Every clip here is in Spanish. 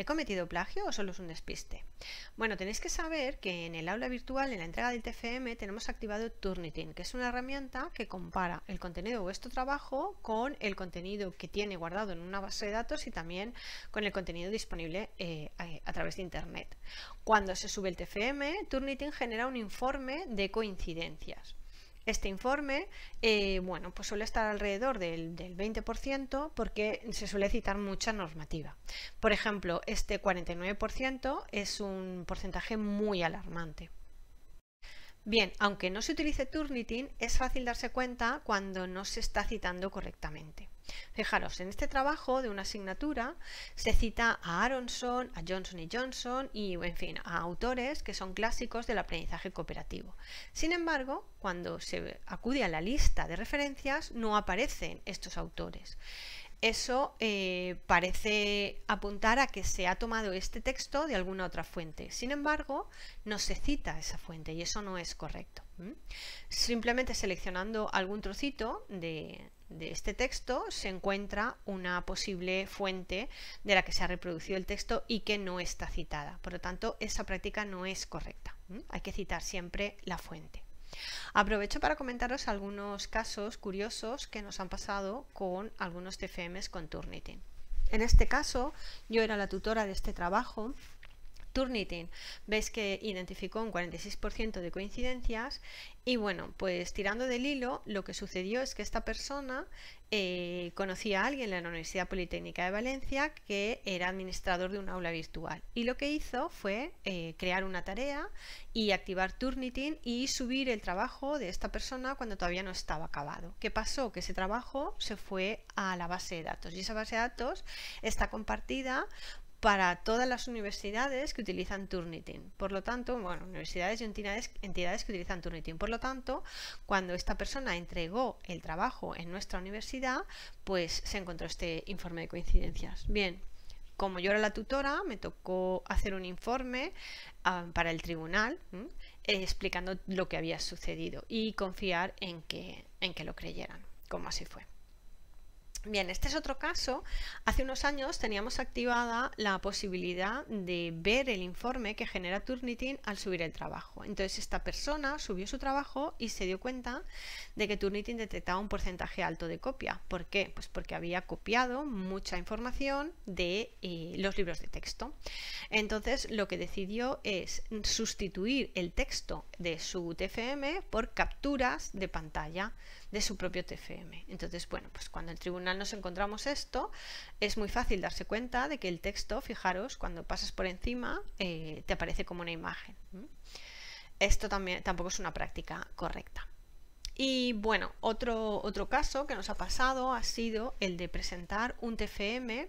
¿He cometido plagio o solo es un despiste? Bueno, tenéis que saber que en el aula virtual, en la entrega del TFM, tenemos activado Turnitin, que es una herramienta que compara el contenido de vuestro trabajo con el contenido que tiene guardado en una base de datos y también con el contenido disponible eh, a través de Internet. Cuando se sube el TFM, Turnitin genera un informe de coincidencias. Este informe, eh, bueno, pues suele estar alrededor del, del 20% porque se suele citar mucha normativa. Por ejemplo, este 49% es un porcentaje muy alarmante. Bien, aunque no se utilice Turnitin, es fácil darse cuenta cuando no se está citando correctamente. Fijaros, en este trabajo de una asignatura se cita a Aronson, a Johnson y Johnson y, en fin, a autores que son clásicos del aprendizaje cooperativo. Sin embargo, cuando se acude a la lista de referencias no aparecen estos autores. Eso eh, parece apuntar a que se ha tomado este texto de alguna otra fuente. Sin embargo, no se cita esa fuente y eso no es correcto. Simplemente seleccionando algún trocito de, de este texto se encuentra una posible fuente de la que se ha reproducido el texto y que no está citada. Por lo tanto, esa práctica no es correcta. Hay que citar siempre la fuente. Aprovecho para comentaros algunos casos curiosos que nos han pasado con algunos TFMs con Turnitin. En este caso, yo era la tutora de este trabajo Turnitin. veis que identificó un 46% de coincidencias y bueno, pues tirando del hilo, lo que sucedió es que esta persona eh, conocía a alguien en la Universidad Politécnica de Valencia que era administrador de un aula virtual y lo que hizo fue eh, crear una tarea y activar Turnitin y subir el trabajo de esta persona cuando todavía no estaba acabado. ¿Qué pasó? Que ese trabajo se fue a la base de datos y esa base de datos está compartida para todas las universidades que utilizan Turnitin. Por lo tanto, bueno, universidades y entidades, entidades que utilizan Turnitin. Por lo tanto, cuando esta persona entregó el trabajo en nuestra universidad, pues se encontró este informe de coincidencias. Bien, como yo era la tutora, me tocó hacer un informe ah, para el tribunal eh, explicando lo que había sucedido y confiar en que, en que lo creyeran, como así fue. Bien, este es otro caso. Hace unos años teníamos activada la posibilidad de ver el informe que genera Turnitin al subir el trabajo. Entonces esta persona subió su trabajo y se dio cuenta de que Turnitin detectaba un porcentaje alto de copia. ¿Por qué? Pues porque había copiado mucha información de eh, los libros de texto. Entonces lo que decidió es sustituir el texto de su TFM por capturas de pantalla de su propio TFM. Entonces, bueno, pues cuando en el tribunal nos encontramos esto, es muy fácil darse cuenta de que el texto, fijaros, cuando pasas por encima, eh, te aparece como una imagen. Esto también, tampoco es una práctica correcta. Y bueno, otro, otro caso que nos ha pasado ha sido el de presentar un TFM,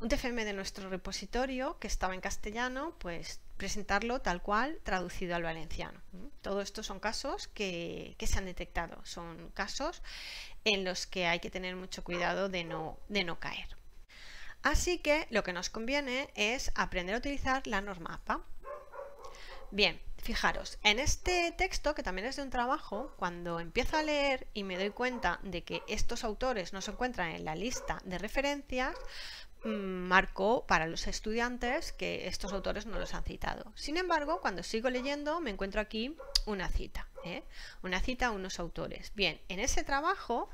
un TFM de nuestro repositorio que estaba en castellano, pues presentarlo tal cual traducido al valenciano. Todo esto son casos que, se han detectado, son casos en los que hay que tener mucho cuidado de no, de no caer. Así que lo que nos conviene es aprender a utilizar la normapa. Bien, Fijaros, en este texto, que también es de un trabajo, cuando empiezo a leer y me doy cuenta de que estos autores no se encuentran en la lista de referencias, mm, marco para los estudiantes que estos autores no los han citado. Sin embargo, cuando sigo leyendo me encuentro aquí una cita, ¿eh? una cita a unos autores. Bien, en ese trabajo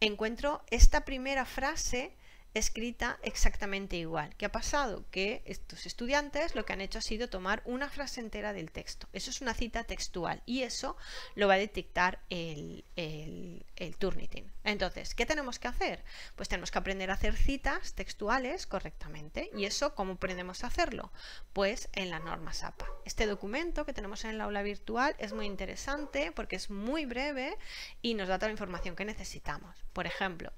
encuentro esta primera frase escrita exactamente igual. ¿Qué ha pasado? Que estos estudiantes lo que han hecho ha sido tomar una frase entera del texto. Eso es una cita textual y eso lo va a detectar el, Turnitin. Entonces, ¿qué tenemos que hacer? Pues tenemos que aprender a hacer citas textuales correctamente. ¿Y eso cómo aprendemos a hacerlo? Pues en la norma SAPA. Este documento que tenemos en el aula virtual es muy interesante porque es muy breve y nos da toda la información que necesitamos. Por ejemplo,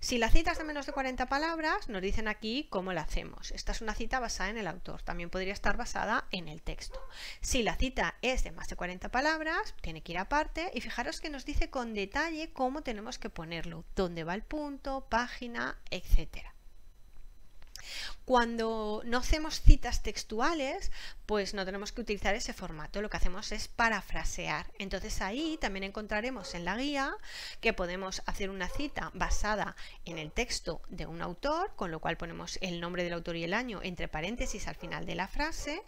si la cita es de menos de 40 palabras, nos dicen aquí cómo la hacemos. Esta es una cita basada en el autor, también podría estar basada en el texto. Si la cita es de más de 40 palabras, tiene que ir aparte y fijaros que nos dice con detalle cómo tenemos que ponerlo, dónde va el punto, página, etcétera. Cuando no hacemos citas textuales, pues no tenemos que utilizar ese formato, lo que hacemos es parafrasear. Entonces ahí también encontraremos en la guía que podemos hacer una cita basada en el texto de un autor, con lo cual ponemos el nombre del autor y el año entre paréntesis al final de la frase,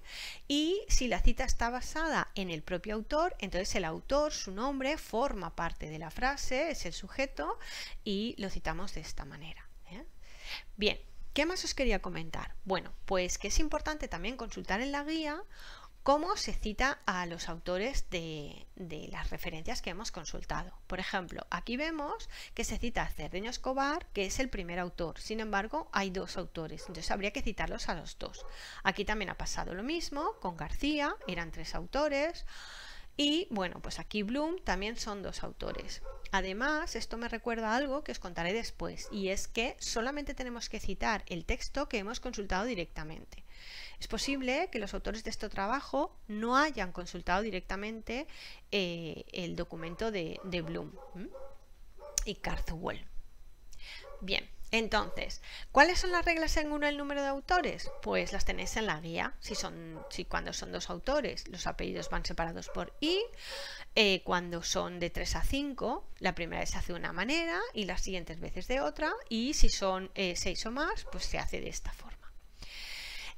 y si la cita está basada en el propio autor, entonces el autor, su nombre, forma parte de la frase, es el sujeto, y lo citamos de esta manera. ¿eh? Bien, ¿Qué más os quería comentar? Bueno, pues que es importante también consultar en la guía cómo se cita a los autores de, las referencias que hemos consultado. Por ejemplo, aquí vemos que se cita a Cerdeño Escobar, que es el primer autor. Sin embargo, hay dos autores, entonces habría que citarlos a los dos. Aquí también ha pasado lo mismo con García, eran tres autores. Y bueno, pues aquí Bloom también son dos autores. Además, esto me recuerda algo que os contaré después, y es que solamente tenemos que citar el texto que hemos consultado directamente. Es posible que los autores de este trabajo no hayan consultado directamente eh, el documento de, Bloom y Carthwell. Bien, entonces, ¿cuáles son las reglas según el número de autores? Pues las tenéis en la guía, si son, si cuando son dos autores, los apellidos van separados por I, eh, cuando son de 3 a 5, la primera vez se hace de una manera y las siguientes veces de otra, y si son eh, seis o más, pues se hace de esta forma.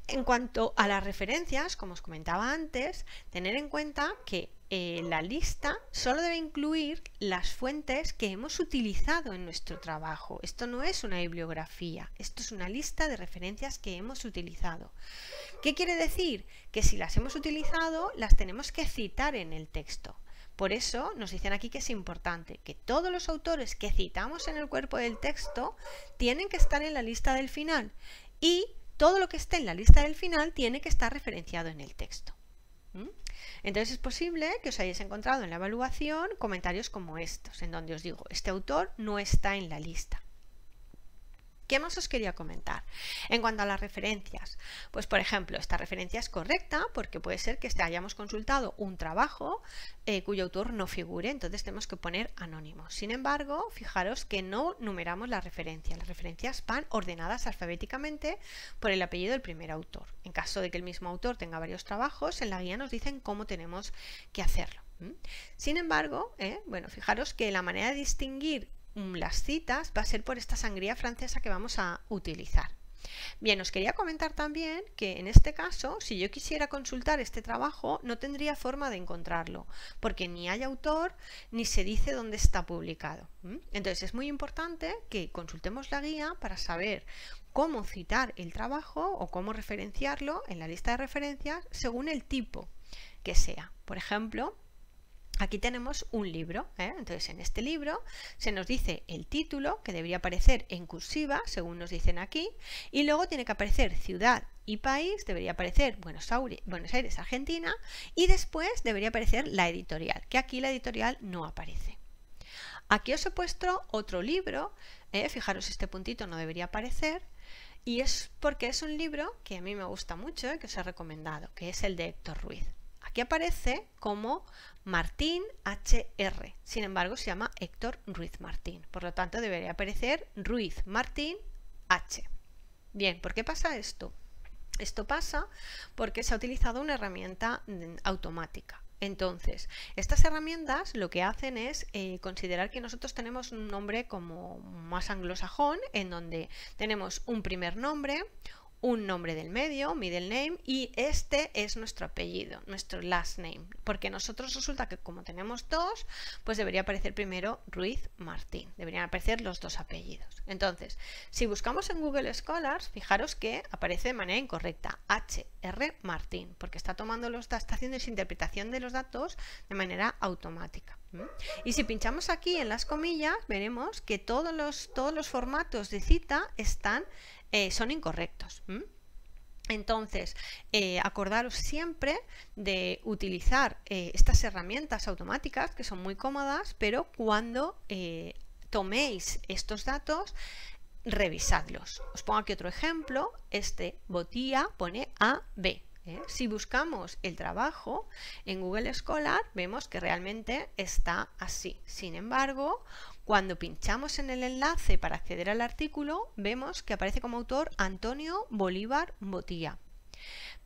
En cuanto a las referencias, como os comentaba antes, tener en cuenta que eh, la lista solo debe incluir las fuentes que hemos utilizado en nuestro trabajo. Esto no es una bibliografía, esto es una lista de referencias que hemos utilizado. ¿Qué quiere decir? Que si las hemos utilizado, las tenemos que citar en el texto. Por eso nos dicen aquí que es importante que todos los autores que citamos en el cuerpo del texto tienen que estar en la lista del final y todo lo que esté en la lista del final tiene que estar referenciado en el texto. Entonces es posible que os hayáis encontrado en la evaluación comentarios como estos, en donde os digo, este autor no está en la lista. ¿Qué más os quería comentar? En cuanto a las referencias, pues por ejemplo, esta referencia es correcta porque puede ser que hayamos consultado un trabajo eh, cuyo autor no figure, entonces tenemos que poner anónimo. Sin embargo, fijaros que no numeramos las referencias, las referencias van ordenadas alfabéticamente por el apellido del primer autor. En caso de que el mismo autor tenga varios trabajos, en la guía nos dicen cómo tenemos que hacerlo. Sin embargo, eh, bueno, fijaros que la manera de distinguir Mm, las citas va a ser por esta sangría francesa que vamos a utilizar. Bien, os quería comentar también que en este caso, si yo quisiera consultar este trabajo, no tendría forma de encontrarlo, porque ni hay autor ni se dice dónde está publicado. Entonces es muy importante que consultemos la guía para saber cómo citar el trabajo o cómo referenciarlo en la lista de referencias según el tipo que sea. Por ejemplo, Aquí tenemos un libro, ¿eh? entonces en este libro se nos dice el título que debería aparecer en cursiva, según nos dicen aquí, y luego tiene que aparecer ciudad y país, debería aparecer Buenos Aires, Buenos Aires, Argentina, y después debería aparecer la editorial, que aquí la editorial no aparece. Aquí os he puesto otro libro, ¿eh? fijaros este puntito no debería aparecer, y es porque es un libro que a mí me gusta mucho y ¿eh? que os he recomendado, que es el de Héctor Ruiz. Aquí aparece como Martín HR. Sin embargo, se llama Héctor Ruiz Martín. Por lo tanto, debería aparecer Ruiz Martín H. Bien, ¿por qué pasa esto? Esto pasa porque se ha utilizado una herramienta automática. Entonces, estas herramientas lo que hacen es eh, considerar que nosotros tenemos un nombre como más anglosajón, en donde tenemos un primer nombre, un nombre del medio, middle name, y este es nuestro apellido, nuestro last name, porque nosotros resulta que como tenemos dos, pues debería aparecer primero Ruiz Martín, deberían aparecer los dos apellidos. Entonces, si buscamos en Google Scholars, fijaros que aparece de manera incorrecta HR Martín, porque está tomando los datos, está haciendo interpretación de los datos de manera automática. Y si pinchamos aquí en las comillas, veremos que todos los, todos los formatos de cita están eh, son incorrectos. Entonces, eh, acordaros siempre de utilizar eh, estas herramientas automáticas que son muy cómodas, pero cuando toméis estos datos, revisadlos. Os pongo aquí otro ejemplo, este botilla pone A, B. Si buscamos el trabajo en Google Scholar, vemos que realmente está así. Sin embargo, cuando pinchamos en el enlace para acceder al artículo, vemos que aparece como autor Antonio Bolívar Botía.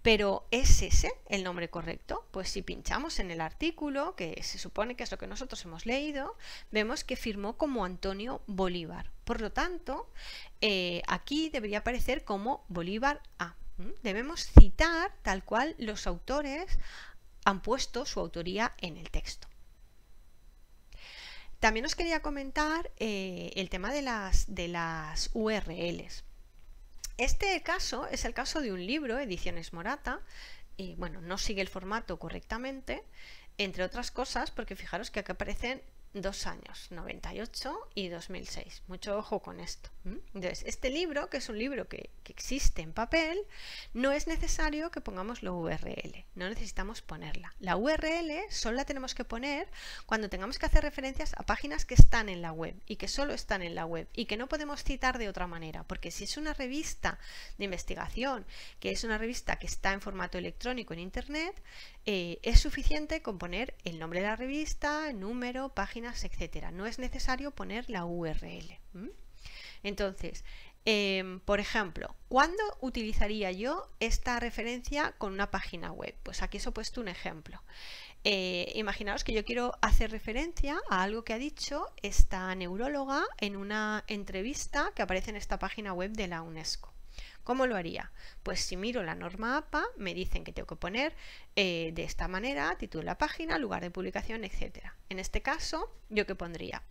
Pero ¿es ese el nombre correcto? Pues si pinchamos en el artículo, que se supone que es lo que nosotros hemos leído, vemos que firmó como Antonio Bolívar. Por lo tanto, eh, aquí debería aparecer como Bolívar A. Debemos citar tal cual los autores han puesto su autoría en el texto. También os quería comentar eh, el tema de las, de las URLs. Este caso es el caso de un libro, Ediciones Morata, y bueno, no sigue el formato correctamente, entre otras cosas, porque fijaros que aquí aparecen dos años, 98 y 2006. Mucho ojo con esto. ¿Mm? Entonces, este libro, que es un libro que, existe en papel, no es necesario que pongamos la URL, no necesitamos ponerla. La URL solo la tenemos que poner cuando tengamos que hacer referencias a páginas que están en la web y que solo están en la web y que no podemos citar de otra manera, porque si es una revista de investigación, que es una revista que está en formato electrónico en Internet, eh, es suficiente con poner el nombre de la revista, número, página, etcétera. No es necesario poner la URL. Entonces, em, por ejemplo, ¿cuándo utilizaría yo esta referencia con una página web? Pues aquí os he puesto un ejemplo. Eh, imaginaos que yo quiero hacer referencia a algo que ha dicho esta neuróloga en una entrevista que aparece en esta página web de la UNESCO. ¿Cómo lo haría? Pues si miro la norma APA, me dicen que tengo que poner eh, de esta manera título de la página, lugar de publicación, etc. En este caso, ¿yo qué pondría?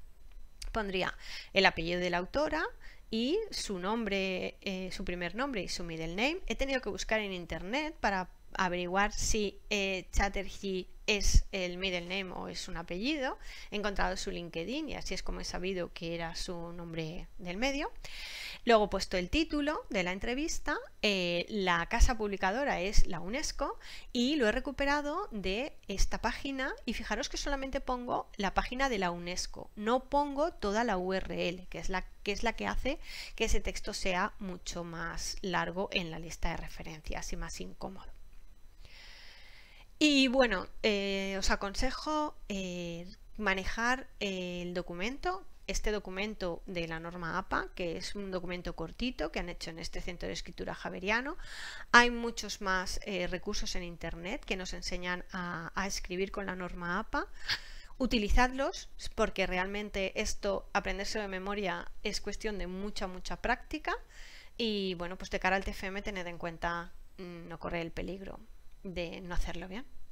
Pondría el apellido de la autora y su nombre, eh, su primer nombre y su middle name. He tenido que buscar en internet para averiguar si eh, Chatterjee es el middle name o es un apellido. He encontrado su LinkedIn y así es como he sabido que era su nombre del medio. Luego he puesto el título de la entrevista, eh, la casa publicadora es la UNESCO y lo he recuperado de esta página y fijaros que solamente pongo la página de la UNESCO, no pongo toda la URL, que es la que, hace que ese texto sea mucho más largo en la lista de referencias y más incómodo. Y bueno, eh, os aconsejo eh, manejar el documento este documento de la norma APA, que es un documento cortito que han hecho en este centro de escritura javeriano. Hay muchos más eh, recursos en Internet que nos enseñan a, escribir con la norma APA. Utilizadlos porque realmente esto, aprenderse de memoria, es cuestión de mucha, mucha práctica. Y bueno, pues de cara al TFM tened en cuenta mm, no correr el peligro de no hacerlo bien.